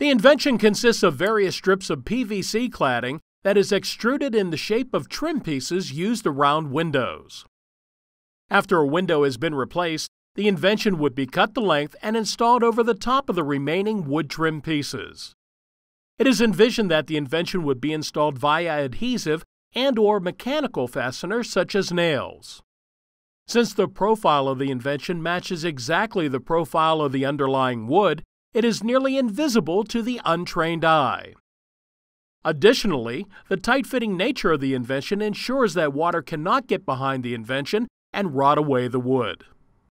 The invention consists of various strips of PVC cladding that is extruded in the shape of trim pieces used around windows. After a window has been replaced, the invention would be cut to length and installed over the top of the remaining wood trim pieces. It is envisioned that the invention would be installed via adhesive and or mechanical fasteners such as nails. Since the profile of the invention matches exactly the profile of the underlying wood, it is nearly invisible to the untrained eye. Additionally, the tight-fitting nature of the invention ensures that water cannot get behind the invention and rot away the wood.